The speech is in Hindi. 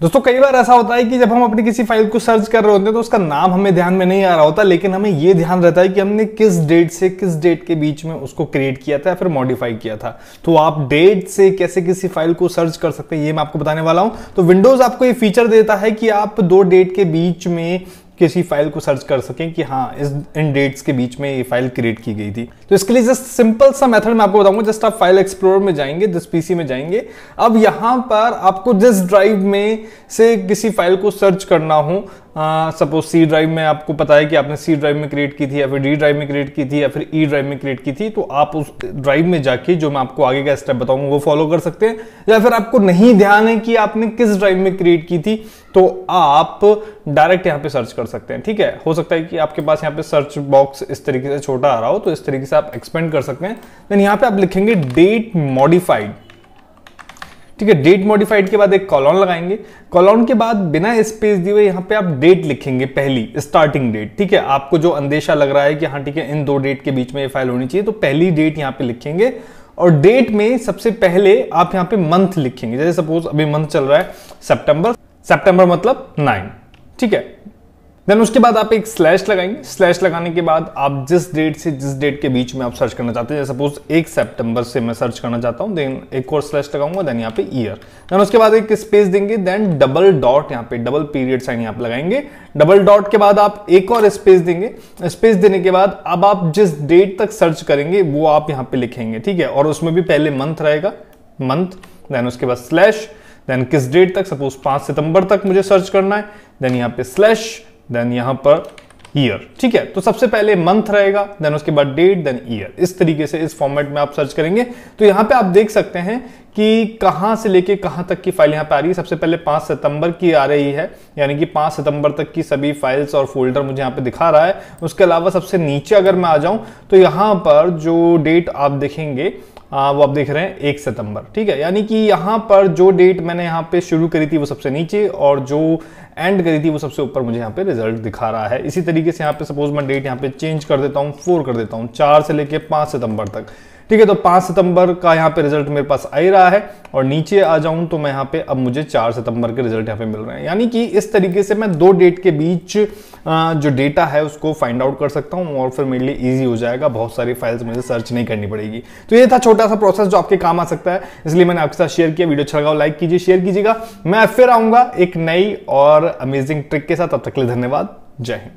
दोस्तों कई बार ऐसा होता है कि जब हम अपनी किसी फाइल को सर्च कर रहे होते हैं तो उसका नाम हमें ध्यान में नहीं आ रहा होता लेकिन हमें यह ध्यान रहता है कि हमने किस डेट से किस डेट के बीच में उसको क्रिएट किया था या फिर मॉडिफाई किया था तो आप डेट से कैसे किसी फाइल को सर्च कर सकते हैं ये मैं आपको बताने वाला हूं तो विंडोज आपको ये फीचर देता है कि आप दो डेट के बीच में किसी फाइल को सर्च कर सकें कि हाँ इस इन डेट्स के बीच में ये फाइल क्रिएट की गई थी तो इसके लिए जस्ट सिंपल सा मेथड मैं आपको बताऊंगा जस्ट आप फाइल एक्सप्लोर में जाएंगे जिस पीसी में जाएंगे अब यहाँ पर आपको जिस ड्राइव में से किसी फाइल को सर्च करना हो सपोज सी ड्राइव में आपको पता है कि आपने सी ड्राइव में क्रिएट की थी या फिर डी ड्राइव में क्रिएट की थी या फिर ई e ड्राइव में क्रिएट की थी तो आप उस ड्राइव में जाके जो मैं आपको आगे का स्टेप बताऊंगा वो फॉलो कर सकते हैं या फिर आपको नहीं ध्यान है कि आपने किस ड्राइव में क्रिएट की थी तो आप डायरेक्ट यहाँ पे सर्च कर कर सकते हैं ठीक है हो सकता है कि आपके पास यहाँ पे सर्च बॉक्स इस तरीके से छोटा आ रहा हो तो इस तरीके से आप एक्सपेंड कर सकते हैं देन यहाँ पे आप लिखेंगे डेट मॉडिफाइड ठीक है डेट मॉडिफाइड के बाद एक कॉलोन लगाएंगे कॉलोन के बाद बिना स्पेस दिए यहाँ पे आप डेट लिखेंगे पहली स्टार्टिंग डेट ठीक है आपको जो अंदेशा लग रहा है कि हाँ ठीक है इन दो डेट के बीच में ये फाइल होनी चाहिए तो पहली डेट यहाँ पे लिखेंगे और डेट में सबसे पहले आप यहाँ पे मंथ लिखेंगे जैसे सपोज अभी मंथ चल रहा है सेप्टेम्बर सेप्टेम्बर मतलब नाइन ठीक है देन उसके बाद आप एक स्लैश लगाएंगे स्लैश लगाने के बाद आप जिस डेट से जिस डेट के बीच में आप सर्च करना चाहते हैं सपोज एक सितंबर से मैं सर्च करना चाहता हूँ देन एक और स्लैश लगाऊंगा देन यहाँ पे ईयर देन उसके बाद एक स्पेस देंगे देन डबल डॉट यहाँ पे डबल पीरियड साइन यहाँ पे लगाएंगे डबल डॉट के बाद आप एक और स्पेस देंगे स्पेस देने के बाद अब आप जिस डेट तक सर्च करेंगे वो आप यहाँ पे लिखेंगे ठीक है और उसमें भी पहले मंथ रहेगा मंथ देन उसके बाद स्लैश देन किस डेट तक सपोज पांच सितंबर तक मुझे सर्च करना है देन यहाँ पे स्लैश देन यहां पर ईयर ठीक है तो सबसे पहले मंथ रहेगा देन उसके बाद डेट देन ईयर इस तरीके से इस फॉर्मेट में आप सर्च करेंगे तो यहां पे आप देख सकते हैं कि कहां से लेके कहां तक की फाइल यहां पे आ रही है सबसे पहले 5 सितंबर की आ रही है यानी कि 5 सितंबर तक की सभी फाइल्स और फोल्डर मुझे यहां पे दिखा रहा है उसके अलावा सबसे नीचे अगर मैं आ जाऊं तो यहां पर जो डेट आप देखेंगे आ, वो आप देख रहे हैं एक सितंबर ठीक है यानी कि यहाँ पर जो डेट मैंने यहाँ पे शुरू करी थी वो सबसे नीचे और जो एंड करी थी वो सबसे ऊपर मुझे यहाँ पे रिजल्ट दिखा रहा है इसी तरीके से यहाँ पे सपोज मैं डेट यहाँ पे चेंज कर देता हूँ फोर कर देता हूँ चार से लेके पाँच सितंबर तक ठीक है तो पांच सितंबर का यहाँ पे रिजल्ट मेरे पास आ ही रहा है और नीचे आ जाऊं तो मैं यहाँ पे अब मुझे चार सितंबर के रिजल्ट यहाँ पे मिल रहे हैं यानी कि इस तरीके से मैं दो डेट के बीच जो डेटा है उसको फाइंड आउट कर सकता हूँ और फिर मेरे लिए ईजी हो जाएगा बहुत सारी फाइल्स मुझे सर्च नहीं करनी पड़ेगी तो ये था छोटा सा प्रोसेस जो आपके काम आ सकता है इसलिए मैंने आपके साथ शेयर किया वीडियो अच्छा लगाओ लाइक कीजिए शेयर कीजिएगा मैं फिर आऊँगा एक नई और अमेजिंग ट्रिक के साथ अब तक के लिए धन्यवाद जय हिंद